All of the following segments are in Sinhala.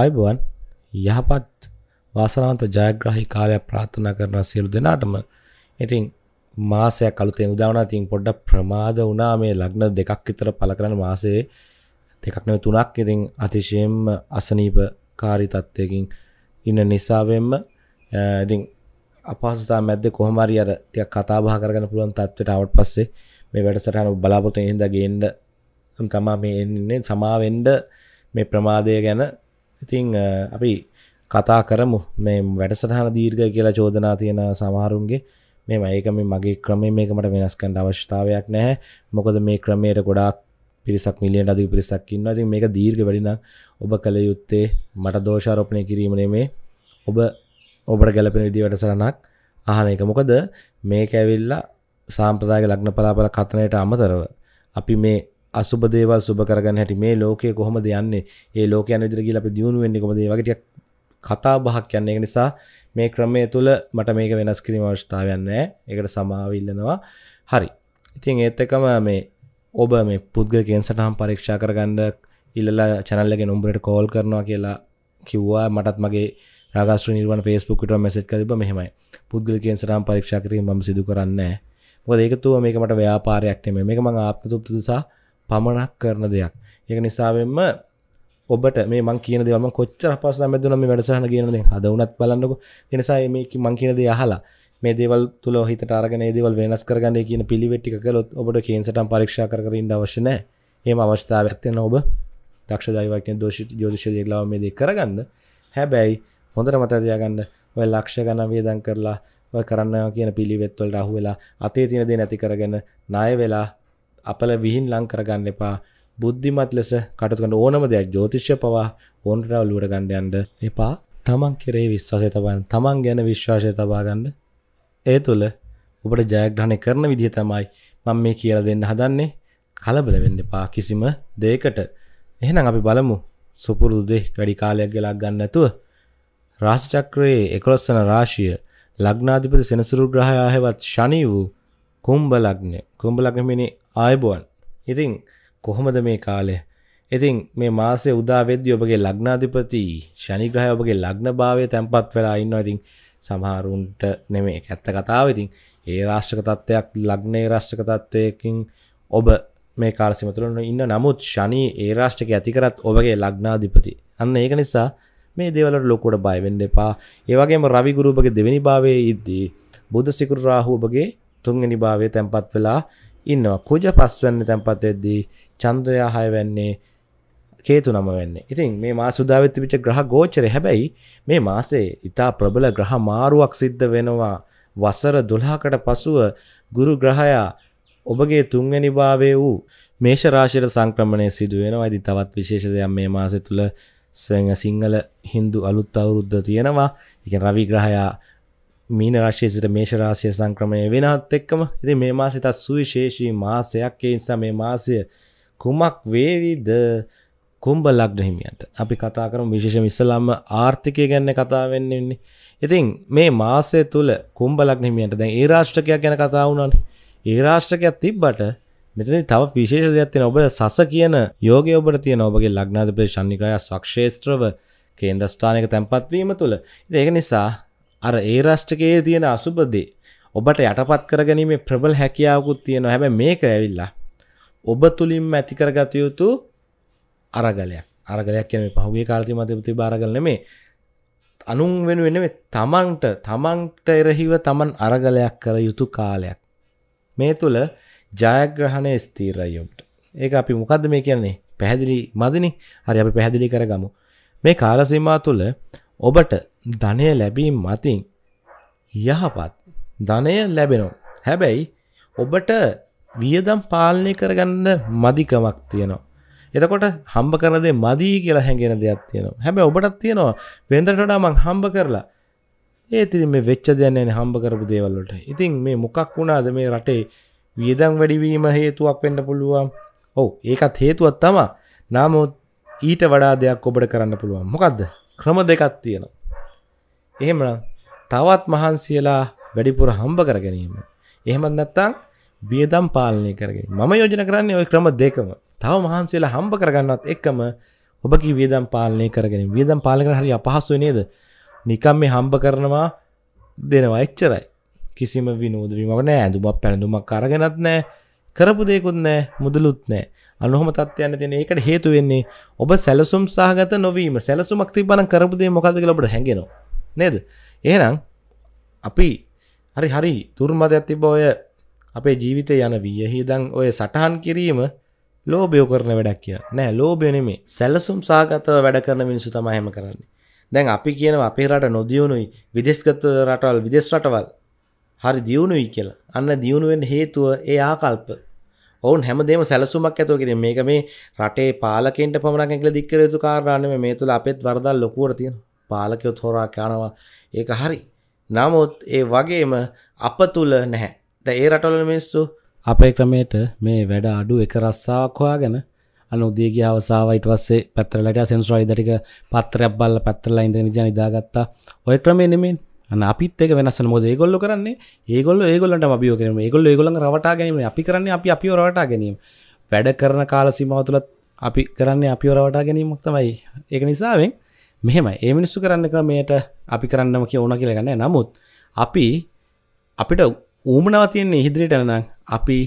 ආයුබෝවන් යහපත් වාසනාවන්ත ජයග්‍රාහී කාලයක් ප්‍රාර්ථනා කරන සියලු දෙනාටම ඉතින් මාසයක් අලුතෙන් උදාවනා තින් පොඩ්ඩක් ප්‍රමාද වුණා මේ ලග්න දෙකක් විතර පළ කරන මාසයේ දෙකක් නෙවෙයි තුනක් ඉතින් අතිශයින්ම අසනීප කාරී තත්වයකින් ඉන්න නිසාවෙන්ම ඉතින් අපහසුතා මැද්දේ කොහොම හරි අර ටිකක් කතා බහ කරගන්න පුළුවන් තත්ත්වයට ආවට පස්සේ මේ වැඩසටහන බලාපොරොත්තු වෙන ඉඳලා ගේන්න තමා මේ එන්නේ සමාවෙන්න මේ ප්‍රමාදය ගැන ඉතිං අපි කතා කරමු මේ වැඩසටහන දීර්ග කියලා චෝදනා තියෙන සමහරුන්ගේ මේ මයකම මගේ ක්‍රමේ මේක මට වෙනස්කන්ඩ අවශ්‍යතාවයක් නැහැ මොකද මේ ක්‍රමයට ගොඩක් පිරිසක් මිලියන් අධි පිරිසක් ඉන්න ති මේක දීර්ග වැඩින ඔබ කළ යුත්තේ මට දෝෂාරෝපනය කිරීමනේ මේ ඔබ ඔබට ගැලපෙන විදි වැඩසරනක් අහන එක මොකද මේ කැවිල්ලා සාම්ප්‍රදායක ලග්න පලාපල කතනයට අමතරව අපි මේ අසුබ දේවල් සුබ කරගන්න හැටි මේ ලෝකය කොහොමද යන්නේ ඒ ලෝක යන විදිහට කියලා අපි දියුණු වෙන්නේ කොහොමද ඒ වගේ ටික කතා බහක් යන එක නිසා මේ ක්‍රමය තුල මට මේක වෙනස් කිරීම අවශ්‍යතාවයක් නැහැ ඒකට සමාව ඉල්ලනවා හරි ඉතින් ඒත් එකම මේ ඔබ මේ පුද්ගලිකයෙන් සටහන් පරීක්ෂා කරගන්න ඉල්ලලා channel එකේ නම්බරයට call කරනවා කියලා කිව්වා මටත් මගේ රාගස්ත්‍ර නිර්වාණ Facebook එකට message කරලා තිබ්බා මෙහෙමයි පුද්ගලිකයෙන් සටහන් පරීක්ෂා කිරීම මම සිදු කරන්නේ නැහැ මොකද ඒක තුව මේක මට ව්‍යාපාරයක් නෙමෙයි මේක මම ආත්ම තෘප්ති නිසා පමණක් කරන දෙයක් ඒක නිසාවෙන්ම ඔබට මේ මං කියන දෙවම කොච්චර පස මැදන මේ වැඩසහන කියනද හද වනත් බලන්නක එනිසා මේක මං කියනද අහලා මේ දෙවල් තුළ හිත අරගෙන දෙවල් වෙනස් කරගන්න කියන පිළිවෙට්ටි කලොත් ඔබට කේන්සට පරීක්ෂ කරන්න අවශ්‍යන ඒම අවස්ථාව ඇත්තෙන ඔබ දක්ෂ දයිවකෙන් දෝෂි ජෝතිෂය ලාව මේ දෙ කරගන්න හැබැයි හොඳට මතතියාගන්න ඔය ලක්ෂ ගණ වේදන් කරලා ඔය කරන්න කියන පිළිවෙත්වලට අහුවෙලා අතේ තියන දේ නැති කරගෙන ණය වෙලා අපල විහින් ලං කරගන්න එපා බුද්ධිමත් ලෙස කටුකන ඕනම දෙයක් ජෝතිශ්‍ය පවා ඕන්ට ඔලුවට ගණ්ඩයන්ඩ එපා තමන් කෙරේ විශ්වාසය තබන් තමන් ගැන විශ්වාසය තබාගන්න ඒ තුළ ඔබට ජයග්‍රහණය කරන විදිහ තමයි මං මේ කියල දෙන්න හදන්නේ කලබල වෙන්න එපා කිසිම දේකට එහෙනම් අපි බලමු සුපුරුදු වැඩි කාලයක් ගෙලක් ගන්නඇතුව රාශ්චක්‍රයේ එකොළොස්සන රාශිය ලග්නාධිපති සෙනසුරු ග්‍රහයාහෙවත් ශනී වූ කුම්බලග්නය කුම්බලගමිනි ආයබුවන් ඉතිං කොහොමද මේ කාලය ඉතින් මේ මාසේ උදාවෙද්දි ඔබගේ ලග්නාධිපති ශනිග්‍රහය ඔබගේ ලග්න භාවය තැන්පත් වෙලා ඉන්නවා ඉතින් සමහරුන්ට නෙමේ ඇත්ත කතාව ඉතින් ඒ රාශ්ටක තත්ත්වයක් ලග්නේ රාශ්ටක තත්ත්වයකින් ඔබ මේ කාලසිම තුළන ඉන්න නමුත් ශනී ඒ රාශ්ටක ඇතිකරත් ඔබගේ ලග්නාධිපති අන්න ඒක නිසා මේ දෙවලට ලොකුට බයිවෙන්ඩ එපා ඒවගේම රවිගුරුපගේ දෙවැනි භාවය ඉද්දී බුද්ධ සිකුරාහු ඔබගේ තුන්ගනි භාවය තැන්පත් වෙලා ඉන්නවා කුජ පස්වන්න තැන්පත් එද්දී චන්ද්‍රයා හය වෙන්නේ කේතු නම වෙන්න ඉතින් මේ මා සුදාවත් විච ග්‍රහ ගෝචර හැබැයි මේ මාසේ ඉතා ප්‍රබල ග්‍රහ මාරුවක් සිද්ධ වෙනවා වසර දුළහකට පසුව ගුරු ග්‍රහයා ඔබගේ තුන්වැනි භාවය වූ මේෂරාශයට සංක්‍රමණය සිදුවෙනවා ඇති තවත් විශේෂ දෙයක් මේ මාස තුළ සිංහල හින්දු අලුත් අවුරුද්ධ තියෙනවා එක රවිග්‍රහයා මීන රශ්‍යය සිට මේශරාශය සංක්‍රමණය වෙනත් එක්කම ඇති මේ මාසි තත් සුවිශේෂී මාසයක් ඒ නිසා මේ මාසය කුමක් වේවිද කුම්ඹ ලක්්‍රහිමියන්ට අපි කතා කරම විශේෂ ඉස්සලාම ආර්ථිකය ගැන්න කතාවෙන්නන්නේ ඉතින් මේ මාසය තුළ කුම්ඹ ලක්්‍රහිමියන්ට දැන් ඒ රාෂ්ටකයක් ගැන කතා වුණන ඒ රාෂ්ටකයක් තිබ්බට මෙතන තව විශේෂ දෙයක් තියෙන ඔබ සස කියන යෝගය ඔබට තියෙන ඔබගේ ලග්නාධපේ ශන්නිකාය සක්ෂේත්‍රව කේන්දස්ථානක තැන්පත්වීම තුළ ඒක නිසා අර ඒ රාෂ්ටකයේ තියෙන අසුබදේ ඔබට යටපත් කරගැනීමේ ප්‍රබල හැකියාවකුත් තියෙනවා හැබැ මේක ඇවිල්ලා ඔබ තුළින්ම ඇති කරගත යුතු අරගලයක් අරගලයක් කියන පහුගේ කාලති මතපති බාරගලන මේ අනුන් වෙන වෙන තමන්ට තමන්ට එරහිව තමන් අරගලයක් කර යුතු කාලයක් මේ තුළ ජයග්‍රහණය ස්තීරයොට ඒ අපි මොකක්ද මේ කියන්නේ පැහැදිලි මදිනි හරි අපි පැහැදිලි කරගමු මේ කාලසීමා තුළ ඔබට ධනය ලැබීම් මතින් යහපත් ධනය ලැබෙනවා. හැබැයි ඔබට වියදම් පාලනය කරගන්න මදිකමක් තියෙනවා. එතකොට හම්බ කරනදේ මදී කියලා හැඟෙන දෙයක් තියෙනවා. හැබැයි ඔබටත් තියෙනවා වෙන්දට වඩා මං හම්බ කරලා. ඒ ඉතින් මේ වෙච්ච දෙයක් නෑනේ හම්බ කරපු දේවල් වලට. ඉතින් මේ මොකක් වුණාද මේ රටේ වියදම් වැඩි වීම හේතුවක් වෙන්න පුළුවන්. ඔව් ඒකත් හේතුවක් තමයි. නමුත් ඊට වඩා දෙයක් ඔබට කරන්න පුළුවන්. මොකද්ද? ක්‍රම දෙකක් තියෙනවා එහෙමනම් තවත් මහන්සියලා වැඩිපුර හම්බ කර ගැනීම එහෙමත් නැත්තම් වියදම් පාලනය කරගෙන මම යෝජන කරන්නේ ওই ක්‍රම දෙකම තව මහන්සියලා හම්බ කරගන්නත් එක්කම ඔබගේ වියදම් පාලනය කරගෙන වියදම් පාලන කරන හරි අපහසුයි නේද නිකම් මේ හම්බ කරනවා දෙනවා එච්චරයි කිසිම විනෝදවීමක් නෑ ඇඳුමක් පැළඳුමක් අරගෙනත් නෑ කරපු දෙයකුත් නෑ මුදලුත් නෑ අනොහම තත්වයන්න තියෙන ඒකට හේතු වෙන්නේ ඔබ සැලසුම් සහගත නොවීම සැලසුමක් තිබන කරපුදේ මොකද කියලබට හැඟෙනවා නේද එහෙනම් අපි හරි හරි තුර්මද ඇතිබ ඔය අපේ ජීවිතය යන විය හිදන් ඔය සටහන් කිරීම ලෝබයෝ කරන වැඩක් කිය නෑ ලෝබයනෙමේ සැලසුම් සාගතව වැඩ කරන මිනිසු තමහෙම කරන්නේ දැන් අපි කියනව අපේ රට නොදියුණුයි විදෙස්ගත රටවල් විදෙස් රටවල් හරි දියුණුයි කියලා අන්න දියුණුවෙන් හේතුව ඒ ආකල්ප ඔවුන් හැමදේම සැලසුමක් ඇතුව කිරීම මේක මේ රටේ පාලකෙන්ට පමණක් ඇඟිලි දික් කර යුතු කාරණා නෙමෙයි මේ තුල අපෙත් වරදක් ලොකුවට තියෙනවා පාලකයෝ තෝරා කනවා ඒක හරි නමුත් ඒ වගේම අප තුල නැහැ දැන් ඒ රටවල මිනිස්සු අපේ ක්‍රමයට මේ වැඩ අඩු එක රස්සාවක් හොයාගෙන අනු දීගේ අවසාාවයිට වස්සේ පැත්තරලට සෙන්ස්රයිදටික පත්තරයක් බල්ල පැත්තරලා ඉඳගෙන ජනිදාගත්තා ඔය ක්‍රමේ නෙමෙන් අපිත් එක වෙනස් මොද ඒගොල්ල කරන්නේ ඒගොල් ඒගොලට අභියෝ කරම ඒගොල් ඒගොලන් රවටා ගැනීම අපි කරන්නේ අපි අපි රවටා ගැනීම වැඩ කරන කාල සිමාවතුලත් අපි කරන්නේ අපි රවටා ගැනීමක් තමයි ඒක නිසාවෙන් මෙහෙම ඒ මිනිස්සු කරන්න කර මේයට අපි කරන්නම කිය ඕන කියලගන්න නමුත් අපි අපිට ඌමනව තියන්නේ ඉහිදිරිට නම් අපි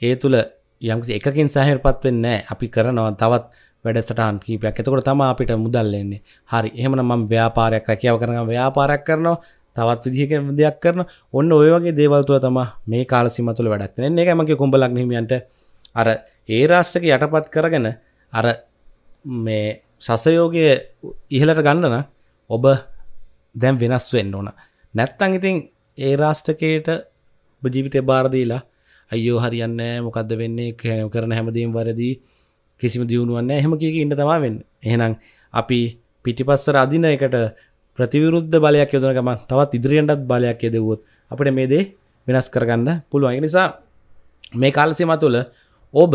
ඒ තුළ යම්කි එකකින් සහහිර පත්වෙන්න අපි කරනවා තවත් වැඩසටහන් කීපයක් එතකොට තම අපිට මුදල්ලෙන්නේ හරි එහමන මම ව්‍යාපාරයක් රැකියාව කරන ව්‍යාපාරයක් කරනවා තවත් විදිහක දෙයක් කරන ඔන්න ඔය වගේ දේවල්තුව තම මේ කාලසිමතුළ වැඩක් එන්නේ එකමගේ කුඹලක් හිමියන්ට අර ඒ රාෂ්ටක යටපත් කරගෙන අර මේ සසයෝගය ඉහලට ගන්නන ඔබ දැම් වෙනස් වෙන්න ඕන නැත්තං ඉතින් ඒ රාෂ්ටකයට ජීවිතය බාරදීලා අයෝ හරියන්න මොකක්ද වෙන්නේ කරන හැමදීම් වරදී කිසිම දියුණුවන්න හෙම කියක ඉන්න තමා වෙන්න එහෙනම් අපි පිටිපස්සර අදින එකට ප්‍රතිවිරුද්ධ බලයක් යොදන ගම තවත් ඉදිරියටත් බලයක් යෙදවුවොත් අපට මේ දේ වෙනස් කරගන්න පුළුවන් නිසා මේ කාලසිම තුළ ඔබ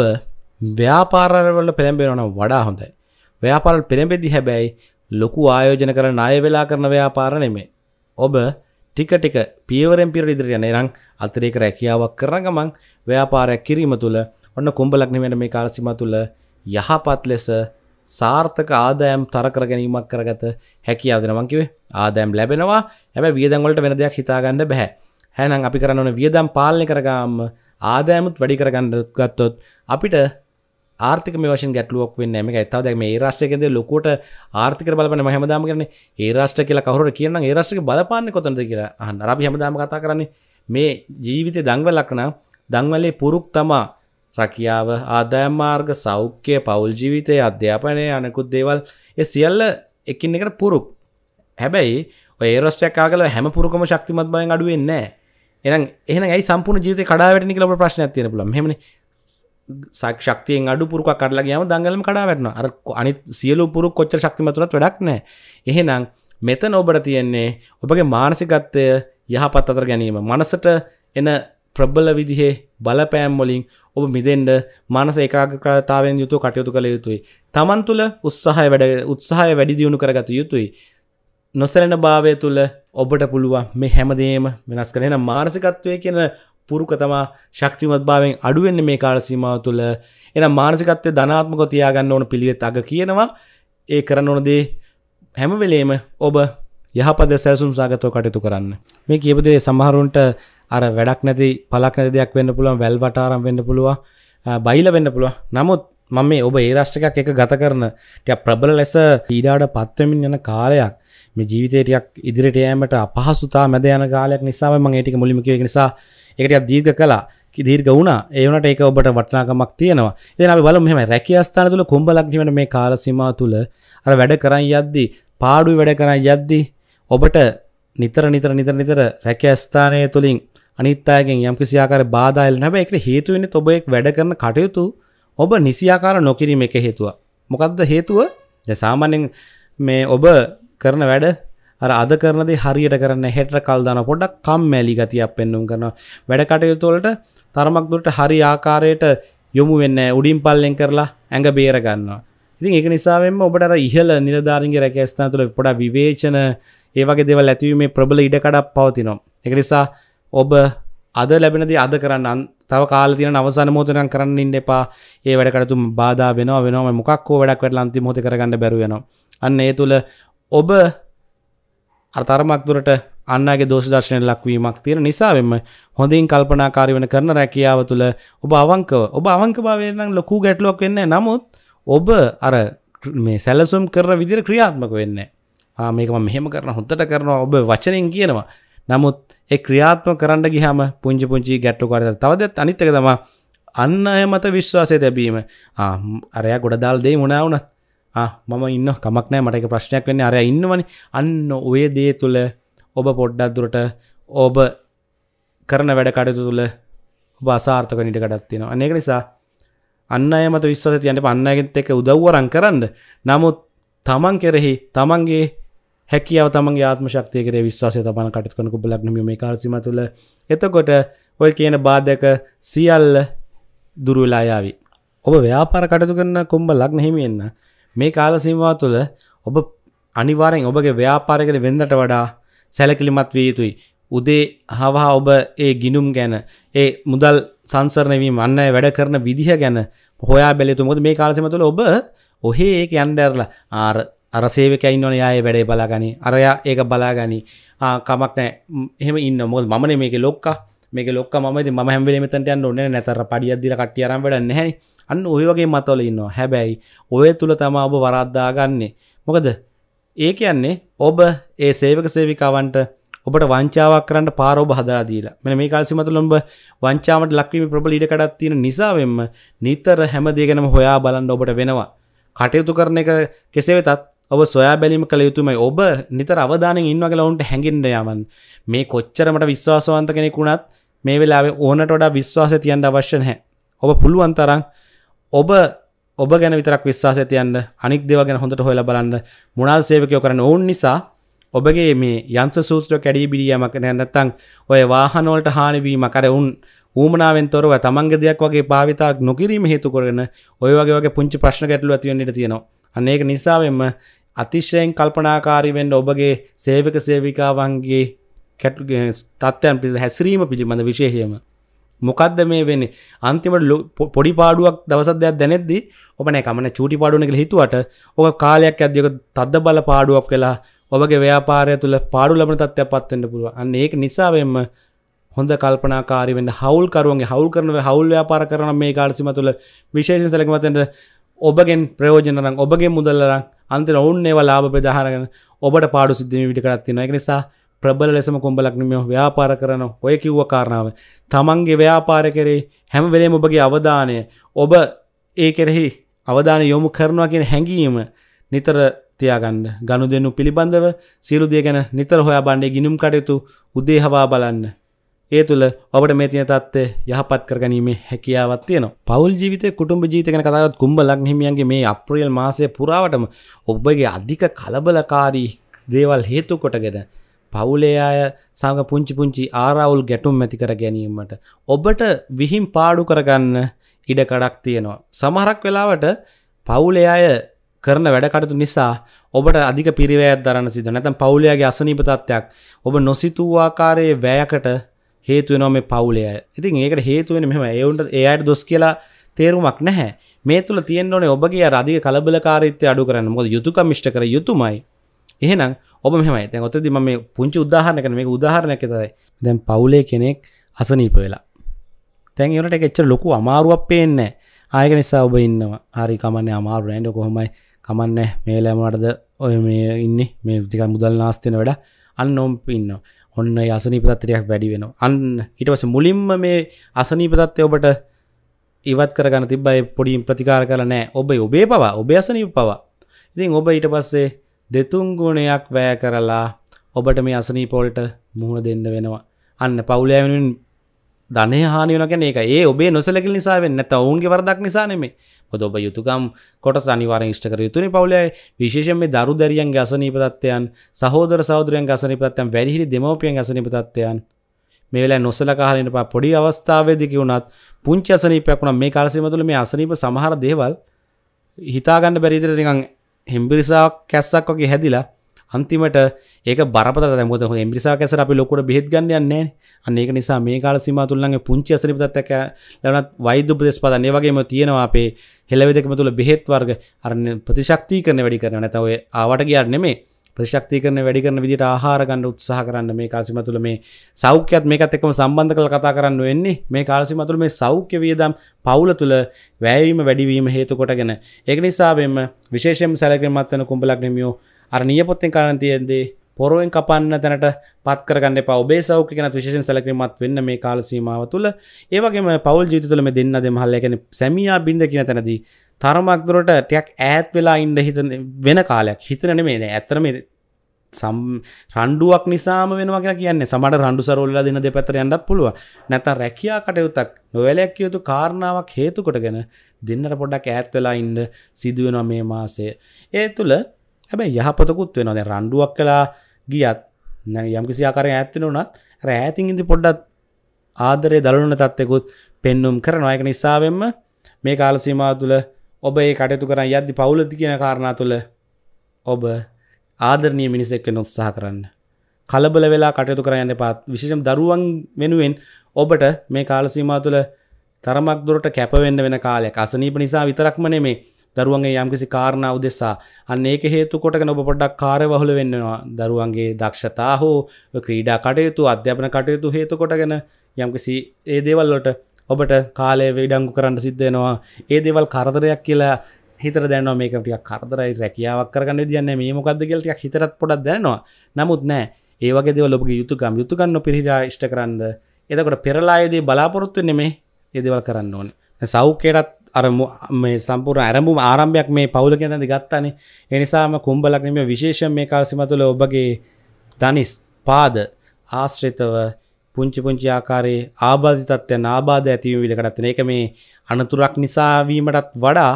ව්‍යාපාරවල පෙළඹෙනවන වඩා හොඳයි ව්‍යාපාරල් පෙළඹෙදි හැබැයි ලොකු ආයෝජන කර නාය වෙලා කරන ව්‍යාපාර නෙමේ ඔබ ටික ටික පියවරෙන් පිර ඉදිරියන එරං අතරේක රැකියාවක් කරන ගමන් ව්‍යාපාරයක් කිරීම තුළ ඔන්න කුම්ඹලක් නෙමෙන මේ කාලසිම තුළ යහපත් ලෙස සාර්ථක ආදෑම් තරකර ගැනීමක් කරගත හැකි අදනමංකිවේ ආදෑම් ලැබෙනවා හැබ වියදංවලට වෙන දෙයක් හිතාගන්න බැහැ හැනම් අපි කරන්න වියදම් පාලනය කරගාම ආදෑමුත් වැඩි කරගන්න ගත්තොත් අපිට ආර්ථික වශ ගැටලුවක් වන්න මේ ඇතාව මේ රස්ටයකද ලොකොට ආර්ථික බලපන හමදාම කරන ඒ රස්ට කියලා කවරු කියන ඒ රස්ට බලපාන්න කොතද කියලා රබි හමදාම කතා කරන්නේ මේ ජීවිතය දංවලක්න දංවලේ පුරුක් තමා රකියාව ආදායම් මාර්ග සෞඛ්‍ය පවුල් ජීවිතය අධ්‍යාපනය අනෙකුත් දේවල් ඒ සියල්ල එකින් එකට පුරුක් හැබැයි ඔය ඒරොස්ටයක් ආගල හැම පුරුකම ශක්තිමත් බයෙන් අඩුවෙන්නේ නැහැ එහෙනම් එහෙනම් ඇයි සම්පූර්ණ ජීවිතේ කඩාවැටෙන කියලා අපේ ප්‍රශ්නයක් තියෙන පුළුවන් මෙහෙමනේ ශක්තියෙන් අඩු පුරුක කරලා ගියාම දඟලම කඩාවැටෙනවා අර අනිත් සියලු පුරුක් කොච්චර ශක්තිමත් වුණත් වැඩක් නැහැ එහෙනම් මෙතන ඔබට තියෙන්නේ ඔබගේ මානසිකත්වය යහපත් අතර ගැනීම මනසට එන ප්‍රබ්බල විදිහේ බලපෑම් වලින් ඔබ මිදෙන්ඩ මනස ඒකාග්‍රතාවෙන් යුතු කටයුතු කළ යුතුයි. තමන් තුළ උත්සාහය වැඩ උත්සාහය වැඩි දියුණු කරගත යුතුයි. නොසැලෙන භාවය තුළ ඔබට පුළුවන් මේ හැමදේම වෙනස් කරෙන මානසිකත්වය කියන පුරුක තමා ශක්තිමත් භාවෙන් අඩුවෙන්න්න මේ කාල සීමාව තුළ එන මානසිකත්වය ධනාත්මක තියාගන්න ඕන පිළිවෙත් අග කියනවා ඒ කරන්න ඕනදේ හැමවෙලේම ඔබ යහපද සැසුම් සාගතව කටයුතු කරන්න මේ කියපදේ සමහරුන්ට අර වැඩක් නැති පලක් නැති දෙයක් වෙන්න පුළුවන් වැල් වටාරම් වෙන්න පුළුවන් බයිල වෙන්න පුළුවන් නමුත් මම මේ ඔබ ඒ රාශ්ටකක් එක ගත කරනට ප්‍රබල ලෙස ඊඩාට පත්වමින් යන කාලයක් මේ ජීවිතයටයක් ඉදිරිට යෑමට අපහසුතා මැද යන කාලයක් නිසාම මං ඒටික මුලිමිකව නිසා එකට දීර්ග කලා දීර්ග වුණ ඒවනට ඒක ඔබට වටනාකමක් තියෙනවා එදන බල මෙම රැකිය අස්ථාන තුළ කොම්බලක්නීමට මේ කාලසිමා තුළ අර වැඩ කරන්න යද්දි පාඩු වැඩ කරන්න යද්දි ඔබට නිතර නිතර නිතර නිතර රැක ස්ථානය තුළින් අනිත්තායගෙන් යම් කිසියාකාර බාධායල නැබ එකට හේතුවෙන ඔබෙක් වැඩ කරන කටයුතු ඔබ නිසියාකාර නොකිරීම එක හේතුව. මොකක්ද හේතුව සාමාන්‍යෙන් මේ ඔබ කරන වැඩ අද කරනද හරියට කරන්න හෙට කල්දාන පොඩක් කම් මැලි ගතියක් පෙන්නුම් කරන වැඩ කටයුතුවලට තරමක්දුට හරි ආකාරයට යොමු වෙන්න උඩින් පල්ලෙන් කරලා ඇඟ බේරගන්නවා. ඉතින් එක නිසාවෙන්ම ඔබට ඉහල නිලධාරන්ගේ රැකස්ථාන තුළ පොඩ විවේචන ඒවගේ දෙවල් ඇතිවීමේ ප්‍රබල ඉඩකඩක් පවතිනවා. එක නිසා ඔබ අද ලැබෙනද අද කරන්න තව කාල තින අවසන මෝතනම් කරන්න ඉන්න එපා ඒ වැඩකටතු බාධ වෙන වෙනම මොක්කෝ වැඩක් වැඩ අන්ති මෝත කරගන්න බැරුවෙනවා අන්න ඒ තුළ ඔබ අතරමක් දුරට අන්නගේ දෝෂ දර්ශනය ලක්වීමක් තියෙන නිසාවෙම හොඳින් කල්පනාකාරි වෙන කරන රැකියාව තුළ ඔබ අවංකව ඔබ අවංක භාවයනම් ලොකු ගැටලොක් වෙන්න නමුත් ඔබ අර මේ සැලසුම් කරන විදිර ක්‍රියාත්මක වෙන්න මේකම මෙහෙම කරන හොත්තට කරනවා ඔබ වචනෙන් කියනවා නමුත් ඒ ක්‍රියාත්ම කරන්න ගිහම පුංචි පුංචි ගැට්ටු කරද තවදත් අනිත්තක තම අන්න අය මත විශ්වාසය තැබීම අරය ගොඩදාල් දේ මොනාවනත් මම ඉන්න කමක්නෑ මටක ප්‍රශ්නයක් වෙන්න අරය ඉන්නවනි අන්න ඔය දේ තුළ ඔබ පොඩ්ඩක් දුරට ඔබ කරන වැඩ කටයුතු තුළ බාසාර්ථක නිටකටත් තියෙනවා අනෙක නිසා අන්න අය මත විශ්වාස තියන්ට පන්නගෙත් එක උදව්වරන් කරන්න නමුත් තමන් කෙරෙහි තමන්ගේ හැකියාව තමන් ආත්ම ශක්තියකර විශ්වාසය තමන කටකන කුබලක්නම මේ කාරසිම තුළ එතකොට ඔය කියන බාධක සියල්ල දුරුවෙලායාවි. ඔබ ව්‍යාපාර කටතු කරන්න කුම්ඹ ලක්න හිමියන්න මේ කාලසිම්වා තුළ ඔබ අනිවාරෙන් ඔබගේ ව්‍යාපාරකල වෙන්නට වඩා සැලකිලිමත් විය යුතුයි. උදේ හවහා ඔබ ඒ ගිනුම් ගැන ඒ මුදල් සංසරණවීම අන්න වැඩ කරන විදිහ ගැන හොයා බැලතු මුොද මේ කාලසිම තුළ ඔබ ඔහේ ඒක අන්ඩැරල ආර අර සේවකයින් ඕන යාය වැඩේ බලාගනි අරයා ඒක බලාගනි කමක් නෑ එහෙම ඉන්න මොල් මන මේක ලොක්ක මේක ලොක් ම ම හැමලමතට යන්න ඕන නැතර පඩියදදිල කටියරම් වැඩන්න හැයි අන්න ඔයවගේ මතවල ඉන්න හැබැයි ඔය තුළ තම ඔබ වරද්දාගන්නේ මොකද ඒ කියන්නේ ඔබ ඒ සේවක සේවිකාවන්ට ඔබට වංචාවක් කරන්න පාරෝබ හදලා දීලා මෙන්න මේ කාලේ සිමතුල ඔබ වංචාවට ලක්වීම ප්‍රබල ඉඩ කඩක් තියෙන නිසාවෙන්ම නිතර හැම දෙයකම හොයා බලන්න ඔබට වෙනවා කටයුතු කරන එක කෙසේ වෙතත් ඔබ සොයා බැලිම කළ යුතුමයි ඔබ නිතර අවධානෙන් ඉන්නවා කියලා ඔවුන්ට හැඟෙන්න යවන් මේ කොච්චරමට විශ්වාසවන්ත කෙනෙක් වුණත් මේ වෙලාවේ ඕනට වඩා විශ්වාසය තියන්න අවශ්‍ය නැහැ ඔබ පුළුවන් තරම් ඔබ ඔබ ගැන විතරක් විශ්වාසය තියන්න අනික් දේවල් ගැන හොඳට හොයලා බලන්න මුණල් සේවකයෝ කරන ඕන් නිසා ඔබගේ මේ යන්ත්‍ර සූත්‍ර කැඩී බිඩියමක් නැත්නම් ඔය වාහන වලට හානි වීමක් අර උන් ූමනාවෙන් තොරව තමන්ගේ දෙයක් වගේ භාවිතාක් නොකිරීම හේතු කරගෙන ඔය වගේ වගේ පුංචි ප්‍රශ්න ගැටලු ඇතිවෙන්නට තියෙනවා අනේක නිසාවෙන්ම අතිශයෙන් කල්පනාකාරී වෙන්න ඔබගේ සේවක සේවිකාවන්ගේ කැටු තත්ත්වයන් පිස හැසිරීම පිළිබඳ විශේෂයම මොකක්ද මේ වෙන්නේ අන්තිමට පොඩි පාඩුවක් දවසක් දෙයක් දැනෙද්දි ඔබ නෑ කමන චූටි පාඩුවන කියලා හිතුවට ඔක කාලයක් ඇද්දික තද්ද බල පාඩුවක් වෙලා ඔබගේ ව්‍යාපාරය තුළ පාඩු ලබන තත්ත්වයක් පත් වෙන්න පුළුවන් අන්න ඒක නිසා වෙන්න හොඳ කල්පනාකාරී වෙන්න හවුල්කරුවන්ගේ හවුල් කරන හවුල් ව්‍යාපාර කරන මේ කාලසීම තුළ විශේෂයෙන් සැලකීමත් ඔබගෙන් ප්‍රයෝජන අරන් ඔබගේ මුදල් අරන් අන්ත ඔවුන් ඒව ලාබ ප්‍රධාරගෙන ඔබට පාඩු සිද්ධම විටිකරත්තින එක නිසා ප්‍රබල ලෙසම කොම්ඹලක්නම ව්‍යාපාර කරන ඔය කිව්ව කාරණාව තමන්ගේ ව්‍යාපාර කෙරේ හැම වෙලේම ඔබගේ අවධානය ඔබ ඒ කෙරෙහි අවධානය යොමු කරනවා කියෙන හැඟීම නිතර තියාගන්න ගණු දෙනු පිළිබඳව සියලු දේ ගැන නිතර හොයා බණ්ඩේ ගිනුම් කටයුතු උදේ හවා බලන්න ඒ තුළ ඔබට මේ තින තත්ව යහපත් කරගනීමේ හැකියාවත් තියෙන පවල් ජීවිත කුටුම් ජීතකන කතාවත් කුම්ඹ ලක්හිමියන්ගේ මේ අප්‍රියල් මාසය පුරාවටම ඔබගේ අධික කලබලකාරී දේවල් හේතු කොටගෙන පවුලේ අය සංග පුංචි පුංචි ආරවුල් ගැටුම් ඇති කර ගැනීමට ඔබට විහිම් පාඩු කරගන්න ඉඩකඩක් තියෙනවා සමහරක් වෙලාවට පවුලේ අය කරන වැඩකටතු නිසා ඔබට අධික පිරිවැත් දරන්න සිද නැතම් පවුලයාගේ අසනීපතත්වයක් ඔබ නොසිතූවාකාරයේ වැයකට හේතුවනෝ මේ පවුලය ඉතින් ඒකට හේතුවෙන මෙම ඒවුන්ට ඒයට දොස් කියලා තේරුමක් නැහැ මේ තුළ තියෙන්න්නවන ඔබගේ අරදිග කලබලකාරිත්‍ය අඩු කරන්න මොද යුතුක මිෂ්ට කර යුතුමයි එහෙනම් ඔබ මෙමයි තැන් ඔතද ම මේ පුංචි උදාහරණකන මේ උදාහරණක තරයි දැන් පවුලේ කෙනෙක් අසනීප වෙලා තැන් ඒට එච්ච ලොකු අමාරුවක් පේන්න ආයක නිසා ඔබ ඉන්නවා හරි කමන්න අමාරු රෑන්ඩ කොහොමයි කමන්න මේ ලෑමටද ඔය මේ ඉන්න මේ දික මුදල් නාස්තින වැඩ අන්න ඔම්ප ඉන්නවා ඔන්න අසනීපතත්වරයක් වැඩි වෙන අන්න ඉටවස මුලින්ම මේ අසනීපතත්වය ඔබට ඉවත් කරගන තිබයි පොඩින් ප්‍රතිකාර කර නෑ ඔබ ඔබේ පවා ඔබ අසනීප පවා ඉතින් ඔබ ඊට පස්සේ දෙතුන් ගුණයක් වැය කරලා ඔබට මේ අසනීපෝල්ට මුහුණ දෙන්න වෙනවා අන්න පවුලෑවෙනින් ධනය හානියනකැන එක ඒ ඔබේ නොසලකිල් නිසා වෙන්න ඇත ඔවුන්ගේ වරදක් නිසා නෙමේ ඔොබ යුතුකම් කොට සනිවාර ෂ්ටකර යුතුනි පවුලයි විශේෂෙන් මේ දරු දැරියන් ගසනීපතත්වයන් සහෝදර සෞදරයන් ගසනිපතන් වැඩිහිරි දෙමවපියන් ගසනිපතත්වයන් මේලා නොසල කාහලට පා පොඩි අවස්ථාවේදික වුණත් පුංචි අසනීපයක් වුණ මේ කාලසිමතුල මේ අසනීප සමහර දේවල් හිතාගන්න බැරිතර නිකං හෙම්බිරිසාක් කැස්සක් වගේ හැදිලා අන්තිමට ඒක බරපත මුද මිසා කැසර අපි ලොකට බෙත් ගන්නයන්නේ අන්න ඒක නිසා මේ කාල සිම තුල්ලන්ගේ පුංචි සරිපතත්තක ලනත් වෛද්‍ය ප්‍රදේශ පදන්නේ වගේම තියෙනවා අපේ හෙලවෙදකම තුළ බෙහෙත් වර්ග අරන්න ප්‍රතිශක්ති කරන වැඩි කරන නැතවය ආවට ගියන්න මේ ප්‍රශක්ති කරන වැඩි කරන විදිට ආහාරගන්න උත්සාහ කරන්න මේ කාසිම තුළ මේ සෞඛ්‍යත් මේකත් එක්කම සම්බන්ධ කළ කතා කරන්න වෙන්නේ මේ කාලසිම තුළ මේ සෞඛ්‍ය වියදම් පවුල තුළ වැෑවීම වැඩිවීම හේතු කොටගෙන ඒක නිසාවෙම විශේෂම සැලකින් මත්වන කුම්ඹලක් නෙමියෝ අර නියපොත්තෙන් කරන තියෙන්දේ පොරුවෙන් කපන්න තැනට පත්කරගන්න පවබේ සෞඛ කෙන විශෂෙන් සැලකිරීමත් වෙන්න මේ කාලසීමාව තුළ ඒවගේම පවල් ජීතතුලම දෙන්න දෙමහල්ල ගැන සැමියා බිඳ කියන තැනද තරමක්දුරට ටයක් ඈත් වෙලා ඉන්ඩ හිතන වෙන කාලයක් හිතනන මේ ඇතරම සම් රණ්ඩුවක් නිසාම වෙනවා කියලා කියන්නේ සමට රණ්ඩු සරෝල්ලා දෙන දෙපැතර යන්නත් පුළුව නැත රැකයා කටයුත්තක් නොවැලැක් යුතු කාරණාවක් හේතුකොටගෙන දෙන්නට පොඩක් ඈත් වෙලා ඉන්ඩ සිදුවෙනවා මේ මාසය ඒ තුළ හැබැ යහපතකුත් වෙන දැ රණ්ඩුවක් කලා ගියත් යම්කිසි ආකාරය ඇත්තින වනත් රෑතින්ඉදි පොඩ්ඩත් ආදරය දළුණ තත්වෙකුත් පෙන්නුම් කර නොයක නිසාවෙන්ම මේ කාලසීමා තුළ ඔබ ඒ කටයුතු කරන යද්දි පවුලති කියන කාරණා තුළ ඔබ ආදරනී මිනිසෙක්ක නොත්සාහ කරන්න කලබල වෙලා කටයුතු කරයන්න පාත් විශෂම් දරුවන් වෙනුවෙන් ඔබට මේ කාලසීමා තුළ තරමක් දුරට කැපවෙන්න වෙන කාලයක් අසනීප නිසා විතරක්ම නෙමේ දරුවන්ගේ යම්කිසි කාරණාව දෙසා අන්න ඒක හේතු කොටගෙන ඔබ පොඩ්ඩක් කාර්යබහුල වෙන්නවා දරුවන්ගේ දක්ෂතා හෝ ක්‍රීඩා කටයුතු අධ්‍යාපන කටයුතු හේතු කොටගෙන යම්කිසි ඒ දේවල් වලට ඔබට කාලය වේඩංගු කරන්න සිද්ධ වෙනවා ඒ දේවල් කරදරයක් කියලා හිතර දැනවා මේක ටික කරදරයි රැකියාවක් කරගන්න දන්න මේ මොකක්ද කියලටක් හිතරත් පොඩක් දැනවා නමුත් නෑ ඒවගේ දෙව ලොබගේ යුතුකම් යුතුකන්න පිරිරා ෂ්ට කරන්න එතකොට පෙරලායේදී බලාපොරොත්තු නෙමේ ඒදවල් කරන්න ඕන සෞකේටත් අර මේ සම්පූර් ඇරඹුම ආරම්භයක් මේ පවුල කියදදි ගත්තනේ එනිසාම කුම්ඹලක්නම විශේෂ මේ කාල්සිමතුල ඔබගේ දනිස් පාද ආශ්‍රිතව පුංචි පුංචි ආකාරයේ ආබාධිතත්වය නාබාධ ඇතිවීම විලකටත්න එක මේ අනතුරක් නිසාවීමටත් වඩා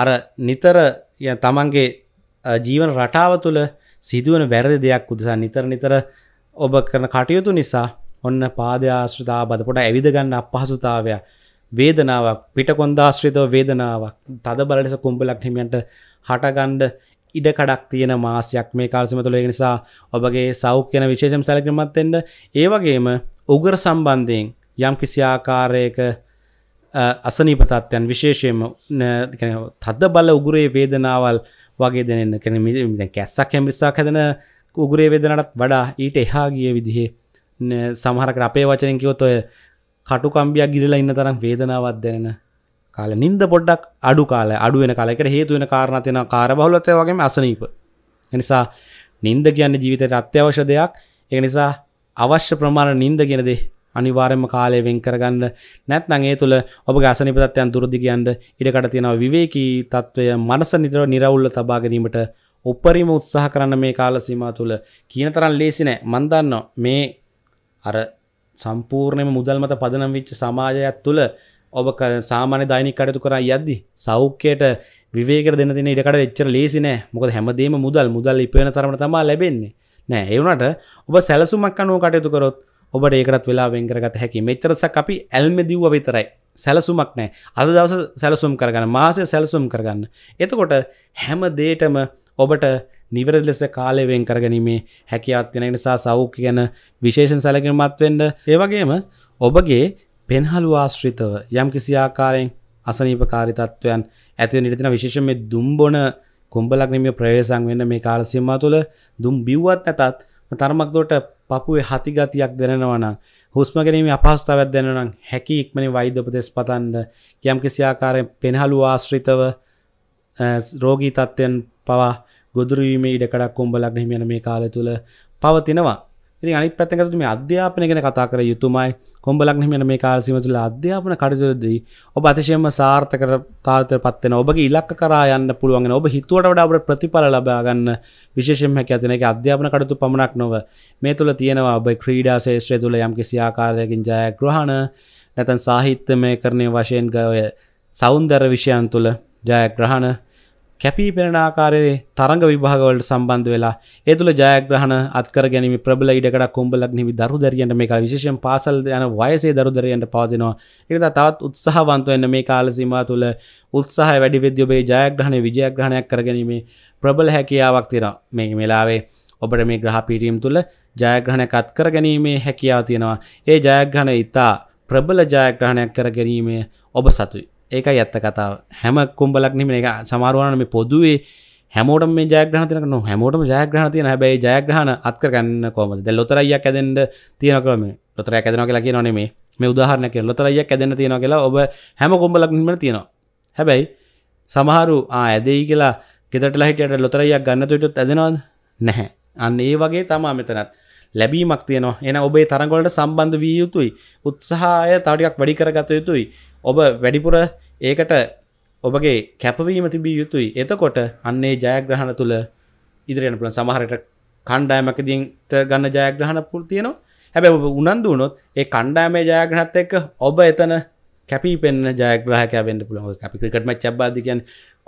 අර නිතර තමන්ගේ ජීවන රටාව තුළ සිදුවන වැරදි දෙයක් උදසා නිතර නිතර ඔබ කරන කටයුතු නිසා ඔන්න පාදයාශ්‍රතාව බද පොට ඇවිදගන්න අපහසුතාවයක් වේදනාවක් පිටකොන්දාශ්‍රිතව වේදනාවක් තද බලලෙස කුම්ඹලක් හිමියන්ට හටගන්ඩ ඉඩකඩක් තියෙන මාසයක් මේ කාල්සිම තුළ නිසා ඔබගේ සෞඛ්‍යන විශේෂම් සැලකිමත්තෙන්ට ඒවගේම උගර සම්බන්ධයෙන් යම් කිසිආකාරයක අසනීපතත්වයන් විශේෂයම තද බල උගුරේ වේදනාවල් වගේ දෙනන්න කැන කැස්සක් හැමිසා හැදන උගුරේ වේදනටත් වඩා ඊට එහා ගිය විදිහේ සමහරකට අපේ වචනින් කිවොත් ඔය කටුකම්බියක් ගිරලා ඉන්න තරම් වේදනාවක් දැනෙන කාල නින්ද පොඩ්ඩක් අඩු කාල අඩුවෙන කාලෙකට හේතුවෙන කාරණ තියෙන කාරබහුලත්වය වගේම අසනීප නිසා නින්ද කියන්න ජීවිතයට අත්‍යවශ්‍ය දෙයක් ඒ නිසා අවශ්‍ය ප්‍රමාණ නින්ද ගෙනදේ අනිවාරෙන්ම කාලය වෙන් කරගන්න නැත්නං ඒ තුළ ඔබ ගසනිපතත්යන් දුරදිගයන්ද ඉඩකට තියෙනව විවේකී තත්ත්වය මනස නිතරව නිරවුල්ල තබාගැනීමට උපරිම උත්සාහ කරන්න මේ කාලසීම තුළ කියන තරන් ලේසිනෑ මන්දන්න මේ අර සම්පූර්ණයම මුදල් මත පදනම් විච්ච සමාජයක් තුළ ඔබ සාමාන්‍ය දෛනික කටයුතු කරා යද්දි සෞඛ්‍යයට විවේකර දෙන්න තියෙන ඉඩකඩ එච්චර ලේසි නෑ මොකද හැමදේම මුදල් මුදල් ඉපයන තරමට තමා ලැබෙන්නේ නෑ ඒ වුණාට ඔබ සැලසුමක් අනුව කටයුතු කරොත් ඔබට ඒකටත් වෙලා වෙන් කරගත හැකි මෙච්චරසක් අපි ඇල්ම දිව්ව විතරයි සැලසුමක් නෑ අද දවස සැලසුම් කරගන්න මාසය සැලසුම් කරගන්න එතකොට හැම දේටම ඔබට නිවරද ලෙස කාලයවෙන් කරගැනීමේ හැකියාත් තියෙන නිසා සෞඛ්‍ය ගැන විශේෂෙන් සැලකිමත්වෙන්ඩ ඒවගේම ඔබගේ පෙන්හලු ආශ්‍රිතව යම් කිසි ආකාරයෙන් අසනීපකාරි තත්ත්වයන් ඇතිව නිරතින විශේෂම මේ දුම්බොන කුම්ඹලක්නම ප්‍රවේශන් වෙන්න මේ කාලසිම්මා තුළ දුම් බිව්වත් නැතත් තරමක් දොට පපුේ හතිගතියක් දෙනෙනවන හුස්ම ගැනීම අපහස්ථාවත් දෙනනම් හැකි ඉක්මනි වෛද්‍යපදෙස් පතන්ඩ යම් කිසි ආකාරයෙන් පෙන්හලු ආශ්‍රිතව රෝගී තත්ත්වයන් පවා ගොදුරීමේ ඉඩකඩක් කොම්බලක් හිමියන මේ කාල තුළ පවතිනවා ඉතින් අනිත් පැත්තෙන් අතට මේ අධ්‍යාපනය ගැන කතා කර යුතුමයි කොම්බලක් හිමියන මේ කාල සීම තුළ අධ්‍යාපන කටයුතුදී ඔබ අතිශයම සාර්ථකතාවයට පත් වෙන ඔබගේ ඉලක්ක කරා යන්න පුළුවන් වෙන ඔබ හිතුවට වඩා ඔබට ප්‍රතිඵල ලබා ගන්න විශේෂයෙන්ම හැකියාව තියෙන එක අධ්‍යාපන කටයුතු පමණක් නොව මේ තුළ තියෙනවා ඔබ ක්‍රීඩා ශාස්ත්‍රය තුළ යම්කිසි ආකාරයකින් ජයග්‍රහණ නැතන් සාහිත්‍යමය කරණය වශයෙන් ගය සෞන්දර විෂයන් තුළ ජයග්‍රහණ කැපී පෙනෙන ආකාරයේ තරඟ විභාගවලට සම්බන්ධ වෙලා ඒ තුළ ජයග්‍රහණ අත්කර ගැනීම ප්‍රබල ඉඩකඩක් කුඹලක් නිවි දරු දැරියන්ට මේක විශේෂයෙන් පාසල් යන වයසේ දරු දැරියන්ට පවතිනවා ඒක තවත් උත්සාහවන්ත වෙන්න මේ කාල සීමාව තුළ උත්සාහය වැඩි වෙද්දී ඔබේ ජයග්‍රහණය විජයග්‍රහණයක් කරගැනීමේ ප්‍රබල හැකියාවක් තියෙනවා මේ වෙලාවේ ඔබට මේ ග්‍රහ පීඩීම් තුළ ජයග්‍රහණයක් අත්කර ගැනීමේ හැකියාව තියෙනවා ඒ ජයග්‍රහණය ඉතා ප්‍රබල ජයග්‍රහණයක් කර ගැනීමේ ඔබ සතුයි ඒකයි ඇත්ත කතාව හැම කුම්ඹලක්නෙම එක සමාරුවන මේ පොදුවේ හැමෝට මේ ජයග්‍රහතිනක නො හැමෝටම ජයග්‍රහ තියන හැබයි ජයග්‍රහණ අත්කරගන්න කොමද ලොතරයියක් ඇදෙන්ට තියෙන ක්‍රම ලොතරයක් ඇදන කියලා කිය නොනේ මේ උදාහරනක ලොතරයියක් ඇදන්න තියෙන කියලා ඔබ හැම කුම්ඹලක්නම තියෙනවා හැබැයි සමහරු ඇදයි කියලා ගෙදට හිට ලොතරයියක් ගන්න තුටත් ඇදෙනවද නැහැ අන්න ඒ වගේ තමා මෙතනත් ලැබීමක් තියනවා එන ඔබේ තරගොලට සම්බන්ධ විය යුතුයි උත්සාහය තාටිකක් වැඩි කරගත යුතුයි ඔබ වැඩිපුර ඒකට ඔබගේ කැපවීම තිබිය යුතුයි එතකොට අන්නේ ජයග්‍රහණ තුළ ඉදිරියන පුළන් සමහරට කණ්ඩායමකදින්ට ගන්න ජයග්‍රහණ පුෘතියනවා හැබැ ඔබ උනන්දු වනොත් ඒ කණ්ඩාමේ ජයග්‍රහත් එක්ක ඔබ එතන කැපී පෙන්න්න ජයග්‍රහක වෙන්ඩ පුළහ අපි ක්‍රිකටම චබාදිකන්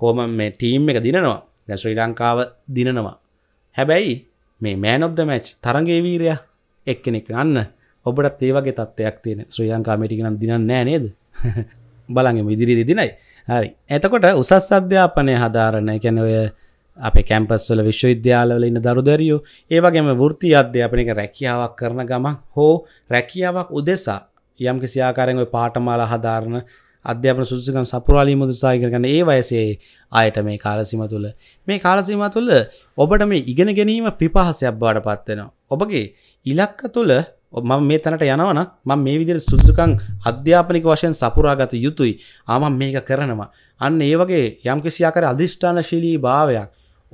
කෝම මේ ටීම් එක දිනනවා දැස්ශ්‍රී ලංකාව දිනනවා හැබැයි මේ මෑනොබ්ද මැච් තරගේ වීරයා එක්කෙනෙක් අන්න ඔබටත් ඒ වගේ තත්වයක් තියෙන ශ්‍රී ලංකා මටිකනම් දිනන්න නෑ නේද බලගෙම ඉදිරිදි දිනයි හරි එතකොට උසස් අධ්‍යාපනය හදාරණ එකැන ඔය අපේ කැම්පස්වල විශ්වවිද්‍යාලවල ඉන්න දරුදරියෝ ඒවගේම වෘති අධ්‍යාපනක රැකියාවක් කරන ගම හෝ රැකියාවක් උදෙසා යම් කිසිආකාරෙන් ඔය පාටමාලා හදාරණ අධ්‍යාපන සුදුසුකම් සපුරාලී මුදසා ඉගෙන ගන්න ඒ වයසේ ආයට මේ කාලසීම තුළ මේ කාලසීම තුළ ඔබට මේ ඉගෙන ගැනීම පිපාහසයක් බවට පත් වෙනවා. ඔබගේ ඉලක්ක තුළ මම මේ තැනට යනවන මම මේ විදිහට සුදුසුකම් අධ්‍යාපනික වශයෙන් සපුරාගත යුතුයි. ආ මේක කරනවා. අන්න ඒ වගේ යම්කිසි ආකාරයේ අදිෂ්ඨානශීලී භාවයක්